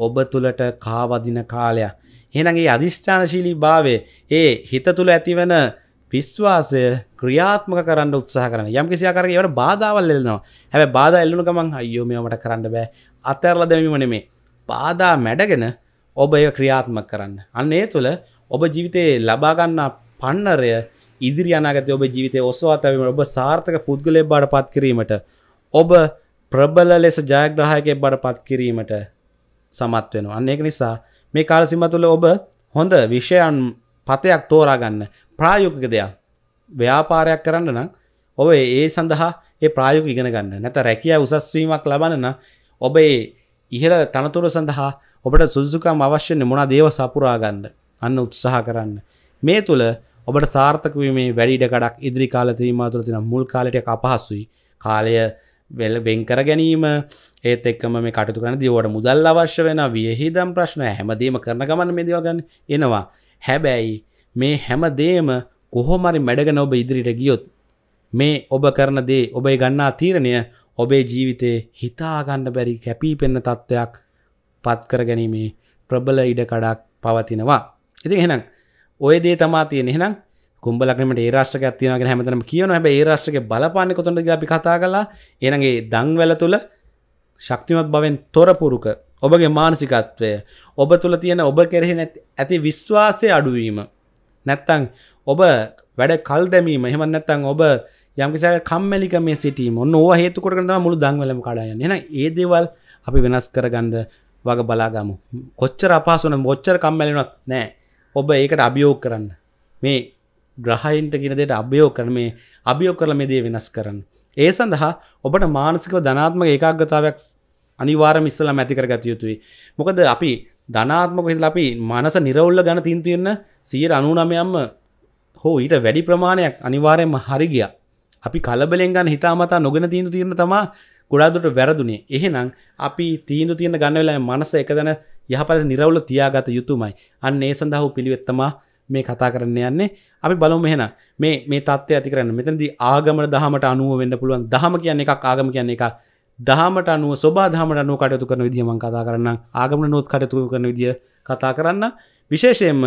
ඔබ තුලට කාවදින කාලයක්. එහෙනම් මේ අදිෂ්ඨානශීලී භාවය ඒ හිත තුල ඇතිවන විශ්වාසය ක්‍රියාත්මක කරන්න උත්සාහ කරන යම් කිසියාකරගේ වට බාධාවල් එල්නවා හැබ බාධ එල්ලුණු ගමන් අයෝමට කරන්න බෑ අතරල දැමීම නෙමේ බාධා මැඩගෙන ඔබ එය ක්‍රියාත්මක කරන්න අන්න ඒ තුළ ඔබ ජීවිතයේ ලබාගන්නා පන්නරය ඉදිරි අනාගත ඔබ ජීවිතය ඔස්වාතවීම ඔබ සාර්ථක පුද්ගලය බාට පත් කිරීමට ඔබ ප්‍රබල ලෙස ජයග්‍රහයකය බඩ පත් කිරීමට සමත් වෙන අන්න එක නිසා මේ කාලසිම තුළ ඔබ හොඳ විෂයන් පතයක් තෝරාගන්න ප්‍රායෝගික දෙයක් ව්‍යාපාරයක් කරන්න නම් ඔබ ඒ සඳහා ඒ ප්‍රායෝග ඉගෙන ගන්න නැත රැකිය උසස්වීමක් ලබන්න ඔබ ඒ ඉහළ තනතුර සඳහා ඔබට සුදුසුකම් අවශ්‍ය නිමුණ දේව සපුරා ගන්න අන්න උත්සාහ කරන්න මේ තුළ ඔබට සාර්ථකවීමේ වැඩිඩකඩක් ඉදිරි කාල තීමා තුළ තින මුල් කාලටයක් අපහසුයි කාලය වෙල් වෙන්කර ගැනීම ඒත් එක්කම මේ කටතු කරන දිවට මුදල් අවශ්‍ය වෙන වියහිදම් ප්‍රශ්න හැමදීම කරන ගමන් මෙදිවගන්න එනවා හැබැයි මේ හැම දේම කොහොමරි මැඩගෙන ඔබ ඉදිරිට ගියොත් මේ ඔබ කරන දේ ඔබේ ගන්නා තීරණය ඔබේ ජීවිතයේ හිතාගණ්ඩ බැරි කැපීපෙන්න තත්ත්වයක් පත්කර ගැනීමේ ප්‍රබල ඉඩකඩක් පවතිනවා. ඉති එහෙනම් ඔය දේ තමා තියෙන එහෙනම් කුම්බලක්නට ඒරාශ්ක ඇතිනක හැමතනම කියන හැබ ඒරාශ්ක බලපාන්න කොතොට අපි කතා කලා එනගේ දංවැල තුළ ශක්තිමත් බවෙන් තොරපුරුක ඔබගේ මානසිකත්වය ඔබ තුළ තියෙන ඔබ කෙරහෙන ඇති විශ්වාසය අඩුවීම නැත්තං ඔබ වැඩ කල් දැමීම එහෙම නැත්තං ඔබ යම්කිසාර කම්මැලික මේ සිටීම ඔන්න ඕ හේතුකොටන මුළු දංවලම කඩායන්න එන ඒ දේවල් අපි වෙනස් කරගන්න වග බලාගමු කොච්චර අපාසුන බොච්චර කම්මැලිනක් නෑ ඔබ ඒකට අභියෝග කරන්න මේ ග්‍රහයින්ට කියෙනදට අභියෝ කරන මේ අභියෝ කරල මේ දේ වෙනස් කරන්න. ඒ සඳහා ඔබට මානසිකව ධනාත්මක ඒකාගතාවයක් අනිවාර මිස්සල මැතිකර ගත යුතුයි. මොකද අපි ධනාත්මක හිල් අපි මනස නිරවුල්ල ගන තින්තියන්න සියයට අනුනමයම්ම හෝ ඊට වැඩි ප්‍රමාණයක් අනිවාරයම හරිගිය අපි කලබලෙන් ගන්න හිතාමතා නොගෙන තීන්දු තියෙන තමා ගොඩාදුට වැරදුනේ එහෙනම් අපි තීන්දු තියෙන ගන්නවෙලා මනස එකදැන යහපල නිරවුල තියාගත යුතුමයි අන්න ඒ සඳහු පිළිවෙත්තමා මේ කතා කරන්න යන්නේ අපි බලොම මෙහෙන මේ මේ තත්ත්වය ඇති කරන්න මෙතනද ආගම දහමට අනුව වෙන්න පුළුවන් දහම කියන්න එකක් ආගම කියන්න එක දහමට අනුව සොබා දහමට අනුව කටයුතු කරන විදිහමන් කතා කරන්න ආගම නොත් කටයුතු කරන විදිිය කතා කරන්න විශේෂයෙන්ම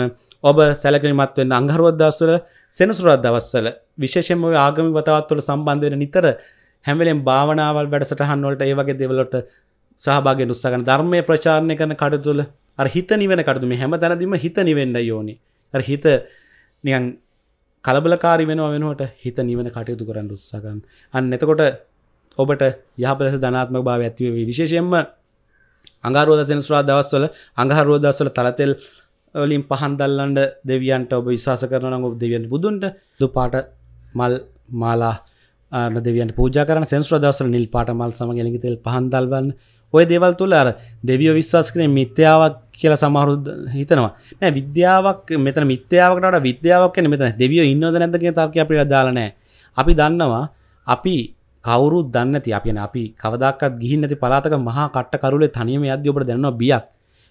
ඔබ සැලකිලිමත් වෙන්න අංහරුවත් දවස්වල සෙනසුරත් දවස්වල විශේෂම ආගමි වතාවත්වල සම්බන්ධවෙන නිතර හැමලෙන් භාවනාවල් වැඩසටහන් වලට ඒ වගේ දෙවලට සහභාග උත්සගන ධර්මය ප්‍රචාරණය කරන කඩතුල අර හිත නිවෙන කඩුම හැම දැනදිම හිත නිවෙන්න යෝනි අ හිත නියන් කලබලකාරි වෙන වෙනුවට හිත නිවන කටයුතු කරන්න උත්සාගන්න අන්න එතකොට ඔබට යහපලෙස ධනාත්ම භාව ඇතිවේ විශේෂයෙන්ම අංගරෝධ සෙනසුරා දවස්වල අංගහරෝදස්වල තලතෙල් ලින් පහන්දල්ලන්ට දෙවියන්ට ඔබ විශවාස කරන ඔබ දෙවියන් බුදුන්ට දු පාට මල් මාලා දෙවියන් පූජකර සෙන්ස්්‍රදසර නිල් පාට මල් සමඟ ලිගි තෙල් පහන්දල්වන්න ඔය දෙවල් තුළ අර දෙවියෝ විශ්වාස කරන මිත්‍යාවක් කියලා සමහරු හිතනවා නෑ විද්‍යාවක් මෙතන මිත්‍යාවකට විද්‍යාවක් කන මෙතන දෙවියෝ ඉන්නද නැදක තර්ක අපිට දාලනෑ අපි දන්නවා අපි කවුරු දන්නති අපින අපි කවදක්ත් ගිහින්නති පලාතක මහා කට්ටකරුලේ තනියම අධ්‍යඔබට දැන්නවා බියක්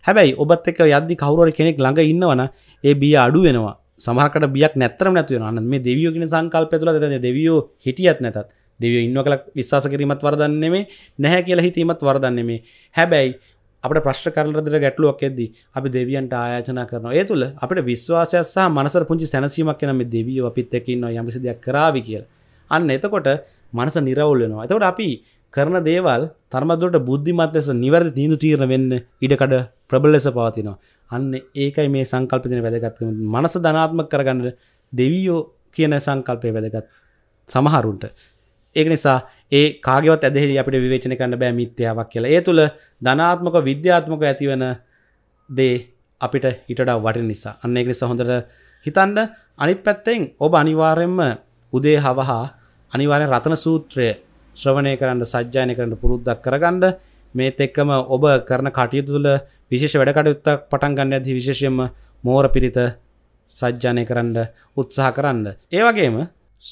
හැබැයි ඔබත් එක යද්දි කවුරුවර කෙනෙක් ළඟ ඉන්නවන ඒ බිය අඩු වෙනවා සමහකට බියක් නැතරම නැතුවෙන මේ දෙවියෝ කියෙන සංකල්ප තුළ ද දෙවියෝ හිටියත් නැතත් දෙවිය ඉන්න කලක් විශවාස කිරීමත් වරදන්නේ නැහැ කියලා හිතීමත් වරදන්නේ හැබැයි අපට ප්‍රශ්ට කරලදර ගැටලුවක් ඇද්දි අපි දෙවියන්ට ආයචනා කරන ඒ තුළ අපට විශ්වාසයසා මනසර පුංචි සැනසීමක් නම දෙවියෝ අපිත් එකකින්න යමසි දෙයක් කරාවි කියල අන්න එතකොට මනස නිරවුල් වෙනවා ඇතවට අපි කරන දේවල් තර්මදොට බුද්ධිමත් ලෙස නිවැරදි තීඳු තීරණ වෙන්න ඉඩකඩ ප්‍රබල ලෙස පවතිනවා අන්න ඒකයි මේ සංකල්පතින වැදගත්කම මනස ධනාත්ම කරගන්න දෙවියෝ කියන සංකල්පය වැදගත් සමහරුන්ට ඒක නිසා ඒ කාගවත් ඇදෙහි අපිට විවේචන කරන්න බෑ මිත්‍යාවක් කියලා ඒ තුළ ධනාත්මක විද්‍යාත්මක ඇතිවන දේ අපිට හිටඩ වට නිසා අන්න ඒක නිසා හොඳට හිතන්න අනිත් පැත්තෙන් ඔබ අනිවාරයෙන්ම උදේ හවහා අනිවාරය රතන සූත්‍රය ශ්‍රවණය කරන්න සජ්ජානය කරන්න පුරුද්දක් කරගන්න මේත් එක්කම ඔබ කරන කටයුතු තුළ විශේෂ වැඩකටයුත්තක් පටන් ගන්න ඇති විශේෂයම මෝර පිරිත සජ්ජානය කරන්න උත්සාහ කරන්න. ඒවගේම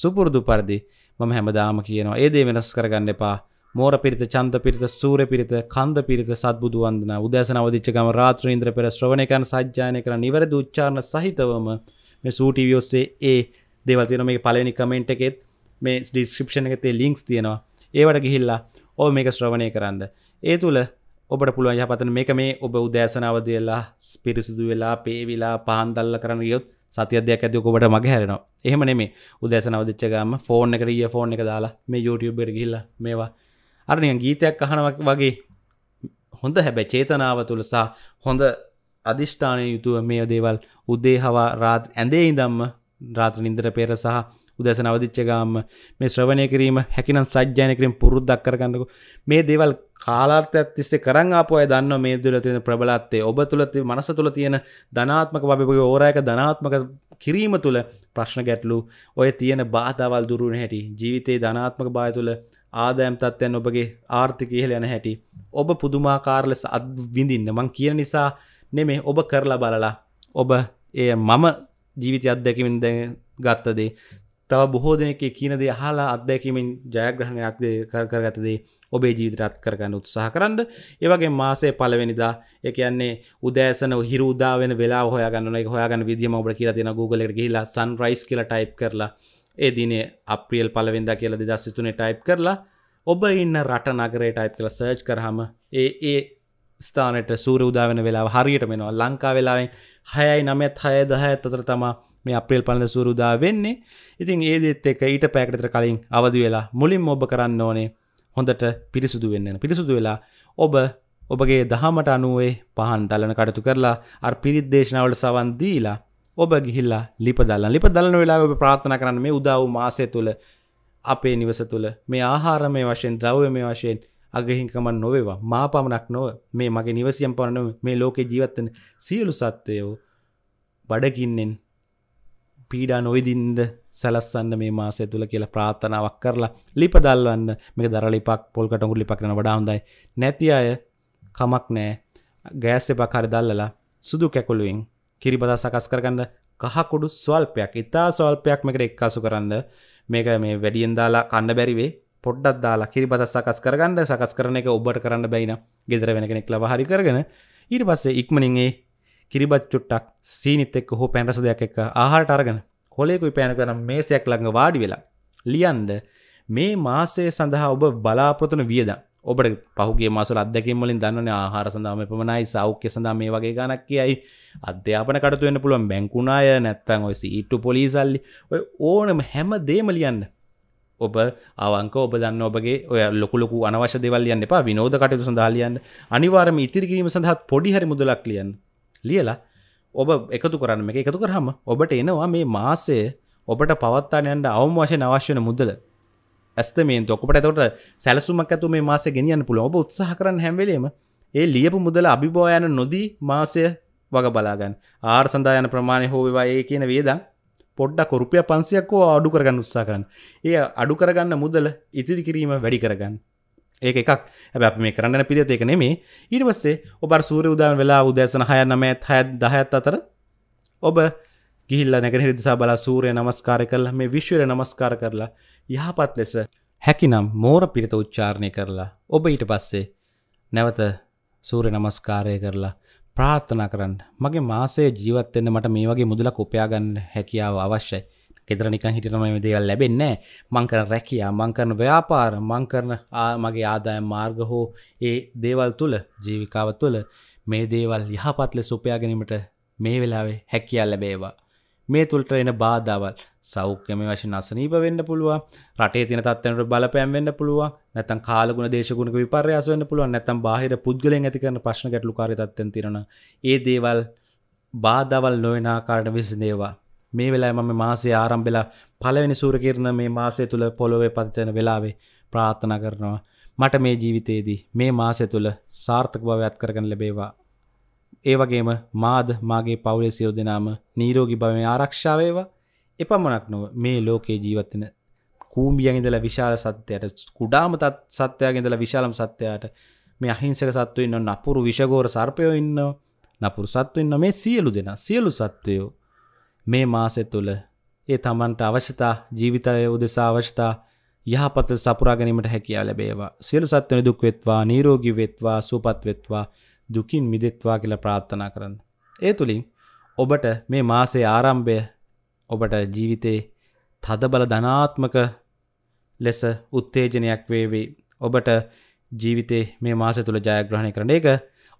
සුපුරුදු පරදි මම හැමදාම කියනවා ඒදේ වෙනස් කරගන්න එපා මෝර පිරිත චන්ත පිරිත සූර පිරිත කන්ද පිරිත සත්බුදු වන්දන උදෑස නවදිච්චකම රාත්‍ර ඉන්ද්‍ර පෙර ශ්‍රවණයකන් සජ්ජානය කර නිවැරදි උච්චාරණ සහිතවම මේ සූටිවියෝස්සේ ඒ දෙවතින මේ පලනි කමෙන්ට් එකෙත් මේ ඩිස්ක්‍රපෂණ එකතේ ලිින්ක්ස් තියෙනවා ඒවට ගිහිල්ලා ඕ මේක ශ්‍රවණය කරන්න ඒ තුළ ඔබට පුළුවන් යහපතන මේක මේ ඔබ උදෑසනාව දයලා පිරිසිදු වෙලා පේවිලා පහන්දල්ල කරන ගියොත් සතියදයක් ඇති ඔකොට මගේ හැරෙනවා එහෙම නෙමේ උදෑසනවදච්චගම ෆෝන් එකට ිය ෆෝන් එක දාලා මේ යුටබෙට ගිල්ල මේවා අරනිය ගීතයක් අහනවක් වගේ හොඳ හැබැ චේතනාව තුළසා හොඳ අධිෂ්ඨානය යුතුව මේ දේවල් උදේ හවා රාත් ඇඳේ ඉදම්ම රාත්‍ර නින්දර පෙර සහ උදැස නවදිච්චගාම මේ ශ්‍රවණය කිරීම හැකිනම් සජ්්‍යයනකරින් පුරුද්දක් කරගන්නක මේ දේවල් කාලාර්තයක් තිස්සේ කරන් අපය දන්න මේ දුල තියෙන ප්‍රබලත්තේ ඔබ තුළ මනස තුළ තියෙන ධනාත්මක බබගේ ඕරයක ධනාත්මක කිරීම තුළ ප්‍රශ්න ගැටලු ඔය තියෙන බාධාවල් දුරුණ හැටි ජීවිතයේ ධනාත්මක බාය තුළ ආදෑම් තත්වයන් ඔබගේ ආර්ථික ඉහල යන හැටි ඔබ පුදුමාකාර ලෙස අත් විඳින්න මං කියන නිසා නෙමේ ඔබ කරලා බලලා ඔබ එය මම ජීවිත අත්දැකිමින් දැ ගත්තදේ තව බොහෝ දෙනෙක් කියනද හලා අත්දැකීමෙන් ජයග්‍රහණයක් කරගතදේ ඔබේ ජීවිතරත් කරගන්න උත්සාහ කරන්න ඒවගේ මාසේ පලවෙනිදා එකයන්නේ උදෑසන හිරුදා වෙන වෙලා හොයගන්න හොයගන්න විදිම ඔබට කියලා තියෙන Google එකට ගිහිලා sunrise කියලා type කරලා ඒ දිනේ අප්‍රියල් පලවෙනිදා කියලා 2023 type කරලා ඔබ ඉන්න රට නගරේ type කරලා search කරාම ඒ ඒ ස්ථානට සූර්ය උදා වෙන වෙලාව හරියට වෙනවා ලංකා වෙලාවෙන් 6යි 9යි 10යි 10යි අතර තමයි මේ අපේල් පලඳ සූරුදා වෙන්නේ ඉතින් ඒදෙත් එක ඊට පැකටතර කලින් අවදි වෙලා මුලින් ඔබ කරන්න ඕනේ හොඳට පිරිසුදු වෙන්න පිරිසුදු වෙලා ඔබ ඔබගේ දහමට අනුවේ පහන් දලන කටතු කරලා අර් පිරිත් දේශනාවට සවන් දීලා ඔබ ගිහිල්ලා ලිප දල්ලා ලිප දලන වෙලා ඔබ ප්‍රාථන කරන්න මේ උදව් මාසය තුළ අපේ නිවස තුළ මේ ආහාර මේ වශයෙන් ද්‍රව්‍ය මේ වශයෙන් අගහිංකමන් නොවේවා මා පමණක් නොව මේ මගේ නිවසියම් පරණව මේ ලෝකේ ජීවත්වන සියලු සත්වයෝ බඩකින්නෙන් පීඩා නොවිදින්ද සැලස්සන්න මේ මාසය තුළ කියලා ප්‍රාථනාවක් කරලා ලිපදල්වන්න මේ දරලිපක් පොල්කටගු ලිපක්න වඩා හොඳයි නැති අය කමක් නෑ ගෑස්ට පක්හරි දල්ලලා සුදු කැකුළුවෙන් කිරිබදා සකස් කරගන්න කහකුඩු ස්වල්පයක් ඉතා ස්වල්පයක් මේකට එක්කාසු කරන්න මේක මේ වැඩියෙන් දාලා කන්න බැරිවේ පොඩ්ඩක් දාලා කිරිබද සකස් කරගන්න සකස් කරන එක ඔබට කරන්න බැයින ගෙදර වෙන කෙනෙක් ලව හරි කරගෙන ඊට පස්සේ ඉක්මනින්ගේ කිරිබච්චුට්ටක් සීනිත් එක් හෝ පැන්රස දෙයක් එක ආහාට අරගෙන කොලෙකු පෑන කරන මේසයක් ළඟ වාඩි වෙලා ලියන්ද මේ මාසය සඳහා ඔබ බලාපොරතුන වියද ඔබට පහුගේ මාසල අදැකින්වලින් දන්නන ආහාර සඳහම පමණයි සෞඛ්‍ය සඳහා මේ වගේ ගණක් කියයි අධ්‍යාපන කටතුවෙන්න පුළුවන් බැංකුණාය නැත්තං ඔය ඉට්ටු පොලිසල්ලි ඔය ඕනම හැම දේම ලියන්න ඔබ අවංක ඔබ දන්න ඔබගේ ඔය ලොකුලොකු අනවශ්‍ය දෙවල්ලියන්න එපා විනෝධ කටයුතු සඳහා ලියන්න අනිවාර්යම ඉතිරි කිරීම සඳහා පොඩි හරි මුදලක් ලියන්න ලියලා ඔබ එකතු කරන්න එක එකතු කරහම ඔබට එනවා මේ මාසේ ඔබට පවත්තානයන්ට අවම වශය අවශ්‍යන මුදල ඇස්තමේ ඔකට තවට සැලසුමක් ඇතු මේ මාස ගෙනියන්න පුළ ඔබ උත්සාහ කරන්න හැම්වලීම ඒ ලියපු මුදල අභිබෝයන නොදී මාසය වග බලාගන්න ආර් සඳායන ප්‍රමාණය හෝවවා ඒ කියන වේදන් පොඩ්ඩක් රුපිය පන්සියක්කෝ අඩු කරගන්න උත්සා කරන්න ඒ අඩු කරගන්න මුදල ඉතිරි කිරීම වැඩි කරගන්න ඒ එකක් හැබැ මේ කරන්න පිරිත එක නෙමේ ඊට පස්සේ ඔබ සූර උදාන් වෙලා උදෑසන හය නමෑත් හැත් දහඇත් අතර ඔබ ගිල්ල නැගෙන දිසා බල සූරය නමස්කාර කරලා මේ විශ්වර නමස්කාර කරලා යහපත් ලෙස හැකිනම් මෝර පිරිත උච්චාරණය කරලා ඔබ ඊට පස්සේ නැවත සූරය නමස්කාරය කරලා ප්‍රාර්ථනා කරන්න මගේ මාසේ ජීවත්වෙන්න මට මේ වගේ මුදලක් උපයාගන්න හැකියාව අවශ්‍යයි ෙදර නිකන් හිටනම දේවල් ලැබෙන්න මංකරන රැකයා මංකරන ව්‍යාපාර මංකරන මගේ ආදායම් මාර්ග හෝ ඒ දේවල් තුළ ජීවිකාව තුළ මේ දේවල් යහපත්ල සුපයාගැනීමට මේ වෙලාවේ හැකියල් ලැබේවා මේ තුළට එන බාධාවල් සෞඛ්‍යම වශයෙන් අසනීප වෙන්න පුළුව රටේ තින තත්වනට බලපෑම් වෙන්න පුළුව නැතන් කාලගුණ දේශගුණ විපර්යාස වෙන්න පුළුව නැතම් බාහිර පුද්ගලෙන් ඇති කරන ප්‍රශ්න ගැටලු කාරිතත්වෙන් තිරෙන ඒ දේවල් බාධවල් නොවෙනාකාරට විසිදේවා මේ වෙලා මම මාසේ ආරම්භෙලා පලවෙනි සූරකිරණ මේ මාසය තුළ පොළොවේ පතිතන වෙලාවේ ප්‍රාර්ථන කරනවා මට මේ ජීවිතයේදී මේ මාසය තුළ සාර්ථක භවයත් කරගන ලැබේවා. ඒවගේම මාද මාගේ පවුලේ සියෝ දෙනාම නීරෝගි භවය ආරක්ෂාවේවා එපමණක් නොව මේ ලෝකයේ ජීවත්වන කූම්ියගෙදල විශාල සත්‍යයට කුඩාම තත් සත්‍යයාගෙදල විශාලම් සත්‍යයට මේ අහිංසක සත්තු ඉන්න නපුරු විශගෝර සර්පයෝ ඉන්න නපුරු සත්තු ඉන්න මේ සියලු දෙෙන සියලු සත්වයෝ මේ මාසෙ තුළ ඒ තමන්ට අවශ්‍යතා ජීවිතය උදෙසා අවශ්‍යතා යහපත සපුරා ගැනීමට හැකියාව ලැබේවා. සියලු සත්වන දුක් වෙත්වා, නිරෝගී වෙත්වා, සුවපත් වෙත්වා, දුකින් මිදෙත්වා කියලා ප්‍රාර්ථනා කරන්න. ඒ තුලින් ඔබට මේ මාසයේ ආරම්භය ඔබට ජීවිතේ තදබල ධනාත්මක ලෙස උත්තේජනයක් වේවි. ඔබට ජීවිතේ මේ මාසය තුල ජයග්‍රහණය කරන්න. ඒක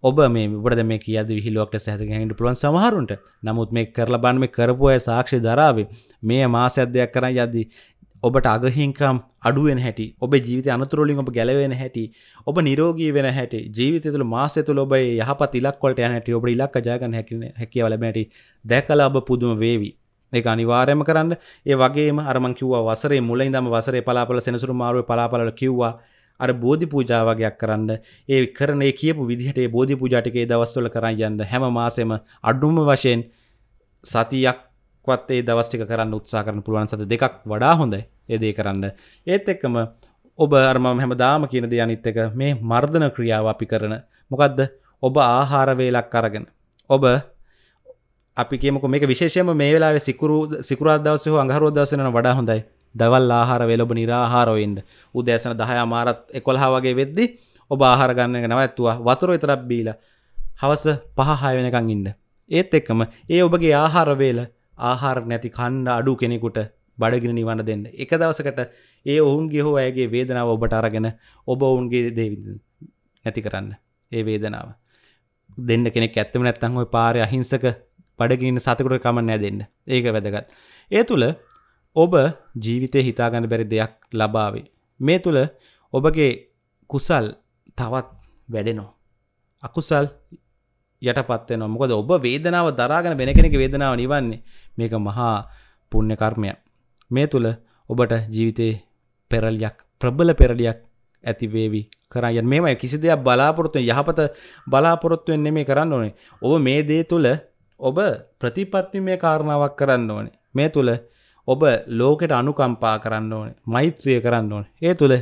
ඔබ මේ බට මේ කියද විහිලුවක් ලෙස හැසගැහිට පුළුවන් සමහරුන්ට නමුත් මේ කරලා බන් මේ කරපු අය සාක්ෂි දරාවේ මේ මාසයද්දයක් කරන යද්දී ඔබට අගහිංකම් අඩුවෙන් හැටි ඔබ ජීවිත අනතුරලින් ඔබ ගැලවෙන හැටි ඔබ නිරෝගී වෙන හැටි ජීවිතතුළ මාසතුළ ඔබ යහපත් ඉලක්කොට හැට ඔබ ඉලක් ජයගන්න හැකින හැකිවලබැටි දැකලා ඔබ පුදුම වේවි ඒ අනිවාරයම කරන්න ඒ වගේම අරමංකිව වසරේ මුලින් දම වසරේ පලාපල සෙනසුරු මාරුව පලාපල කිව්වා අර බෝධි පූජාවගයක් කරන්න ඒ කරනේ කියපු විදිහට බෝධි පූජාටිකේ දවස්වල කරන්න යන්න හැම මාසෙම අඩුම වශයෙන් සතියක්වත් ඒ දවස්ටික කරන්න උත්සා කරන පුළුවන් සත දෙකක් වඩා හොඳයි ඒදේ කරන්න ඒත් එක්කම ඔබ අර්ම හැමදාම කියන දෙ අනිත් එක මේ මර්ධන ක්‍රියාව අපි කරන මොකක්ද ඔබ ආහාරවේලක් අරගෙන ඔබ අපි කියමක මේක විශේෂම මේ වෙලා සිකරු සිකරදවස හෝ අඟහරෝදවසන වඩා හොඳයි දවල් ආහාර වෙලබ නිරාහාරෝයින්ද උදෑසන දහය මාරත් එකොළහා වගේ වෙද්දි ඔබ ආහාර ගන්න නවත්තුවා වතුර විතරක් බීලා හවස පහහාය වෙනකං ඉන්න. ඒත් එක්කම ඒ ඔබගේ ආහාරවේල ආහාර නැති කණ්ඩ අඩු කෙනෙකුට බඩගෙන නිවන දෙන්න. එක දවසකට ඒ ඔවුන්ගේ හෝ ඇගේ වේදනාව ඔබට අරගෙන ඔබ ඔවුන්ගේ දේවිද නැති කරන්න ඒ වේදනාව. දෙන්න කෙනෙක් ඇත්තම නැත්තන් ඔය පාරය අහිංසක බඩගන්න සතකුට කමන්න දෙන්න ඒක වැදගත්. ඒ තුළ ඔබ ජීවිතය හිතාගන්න බැරි දෙයක් ලබාවේ. මේ තුළ ඔබගේ කුසල් තවත් වැඩෙනෝ. අකුසල් යටපත්වන මොකද ඔබ වේදනාව දරාගෙන වෙන කෙනෙක වේදනාව නිවන්නේ මේක මහා පුුණ්‍ය කර්මය. මේ තුළ ඔබට ජීවිතයේ පෙරලියක් ප්‍රබල පෙරලියක් ඇතිවේවි කරය මේමයි කිසි දෙයක් බලාපොරොත්තුව යහපත බලාපොරොත්තුවෙන් නෙමේ කරන්න ඕනේ ඔබ මේ දේ තුළ ඔබ ප්‍රතිපත්තිමය කාරණාවක් කරන්න ඕනේ මේ තුළ ඔබ ලෝකට අනුකම්පා කරන්න ඕන මෛත්‍රිය කරන්න ඕන ඒ තුළ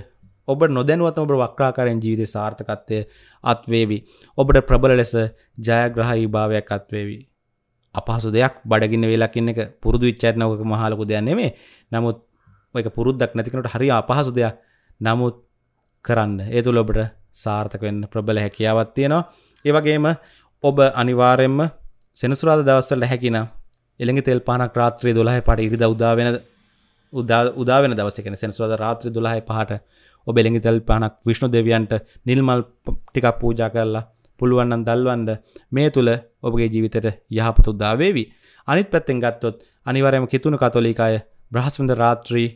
ඔබ නොදැනුවත ඔබ වක්්‍රාකාරෙන් ජීවිත සාර්ථකත්වය අත්වේවි ඔබට ප්‍රබල ලෙස ජයග්‍රහහි භාවයක් අත්වේවි අපහසු දෙයක් බඩගින්න වෙලාකින්න එක පුරුදු විච්චාරනවක මහලකු දෙයන්නෙමේ නමුත් ඔයක පුරුද්දක් නැතිකනට හරි අපහසු දෙයක් නමුත් කරන්න ඒ තුළ ඔබට සාර්ථකවෙන්න ප්‍රබල හැකියාවත් තියෙනවා ඒවගේම ඔබ අනිවාරෙන්ම සෙනසුරාද දවස්සල හැකිනම් එළඟ තෙල් පානක් රාත්‍රය දොලහ පට ඉරිද උදාවෙන උදාවෙන දවසකෙන සෙන්ස්වද රාත්‍රය දුලහයි පහට ඔබ එළඟි තෙල් පානක් විශ්ණු දෙවියන්ට නිල්මල් ටිකක් පූජා කරලා පුළුවන්නන් දල්වන්ඩ මේ තුළ ඔබගේ ජීවිතයට යහපතු දාවේවි අනිත් පැත්තෙන් ගත්තොත් අනිවරයම කිතුුණු කතොලිකාය බ්‍රහස්වඳ රාත්‍රී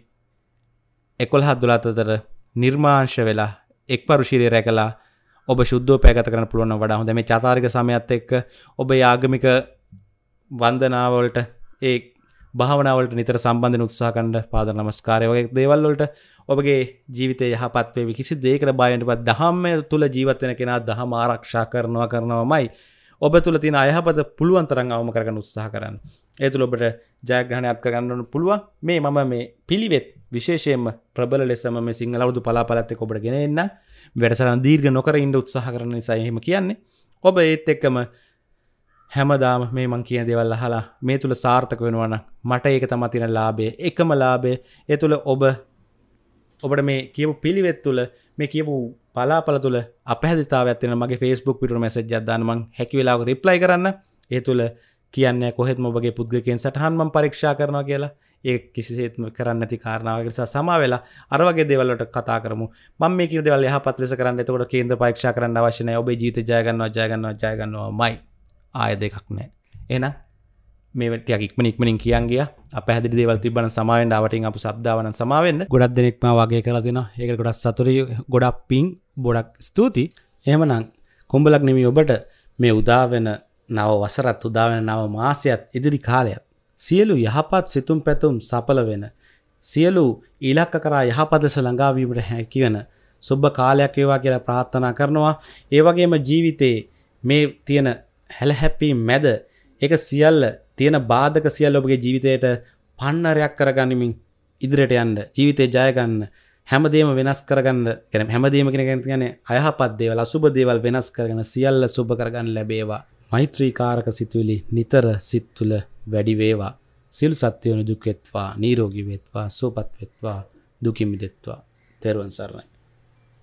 එකොල් හදදුලාතතර නිර්මාංශ වෙලා එක් පරුෂීරය රැකලා ඔබ ශුද්ධ පැගත කරන පුළුවන් වඩා හොඳ මේ චාතාරික සමයත් එක්ක ඔබ යාගමික වන්දනාවලට ඒ භාවනාවට නිතර සම්බන්ධ උත්සාකණ්ඩ පාද නමස්කාරය වගේ දේවල්ලට ඔබගේ ජීවිත යහපත්වේ කිසි දේකට බයටපත් දහම්ම තුළ ජීවත්වන කෙනා දහම ආරක්ෂා කරනවා කරනවමයි ඔබ තුළ තින අයහපත පුළුවන්තරන් අවම කරගන උත්සාහ කරන්න ඒතුළ ඔබට ජයග්‍රහණයක් කරගන්නන පුළුව මේ මම මේ පිළිවෙත් විශේෂයෙන්ම ප්‍රබල ලෙසම මේ සිංහලවුදු පලාපලත්තෙ ඔබට ගෙනන්න වැඩසරන් දීර්ග නොකර ඉන්ඩ උත්සාහ කරන සයහෙම කියන්නේ ඔබ ඒත් එක්කම හැමදාම මේ මං කියන දෙවල් අහලා මේ තුළ සාර්ථක වෙනවන මට ඒක තම තින ලාබේ එකම ලාබේ එ තුළ ඔබ ඔබට මේ කියපු පිළිවෙත් තුළ මේ කියපු පලාපල තුළ අපහදිතාවත්න මගේ ෆස්බුක් පිට මැසජ අදානමං හැකිවෙලාව රිප්ලයි කරන්න ඒ තුළ කියන්න කොහෙත් මොබගේ පුද්ගකෙන් සටහන්ම පරීක්ෂා කරනවා කියලා ඒ කිසිසේත්ම කරන්න ඇති කාරණාවගනිසා සමවෙලා අරවගේ දෙවලට කතා කරමු මම මේ කිය දෙවල් යහ පත්ලෙස කරන්න එතකොට කේන්ද පරීක්ෂා කරන්න අවශ්‍යනය ඔබ ජීත ජයගන්නවා ජයගන්නවා ජයගන්නවා මයි ආය දෙකක් නෑ එන මේට ඉක්ම නික්මනින් කියන්ගේ අප හැදි දේවල් තිබන සමාවෙන් ඩාවටින් අප සබ්දාවන සමාවෙන් ගොඩක් දෙනෙක්ම වගේ කරතින ඒක ගොඩක් සතුරය ගොඩක් පින් බොඩක් ස්තුති එහමනං කොම්ඹලක් නෙමි ඔබට මේ උදාවෙන නව වසරත් උදාවෙන නව මාසයත් ඉදිරි කාලයක් සියලු යහපත් සිතුම් පැතුම් සපල වෙන සියලු ඉලක්ක කරා යහපදස ළඟාවීමට හැකිවන සුබ්බ කාලයක් ඒවා කියලා ප්‍රාර්ථනා කරනවා ඒවගේම ජීවිතයේ මේ තියෙන හැලහැපී මැද එක සියල්ල තියෙන බාධක සියල්ල ඔබගේ ජීවිතයට පන්නරයක් කරගනිමින් ඉදිරියට යන්න ජීවිතය ජයගන්න හැමදේම වෙනස් කරගන්න ගැන හැමදේම කෙන ගැන අයහපත් දේවල් අසුබ දේවල් වෙනස් කරගෙන සියල්ල සුබ කරගන්න ලැබේවා මෛත්‍රීකාරක සිතුවිලි නිතර සිත් තුළ වැඩි වේවා සිල් සත්‍යයනු දුක් වෙත්වා නිරෝගී වෙත්වා සුවපත් වෙත්වා දුකින් මිදෙත්වා තෙරුවන් සරණයි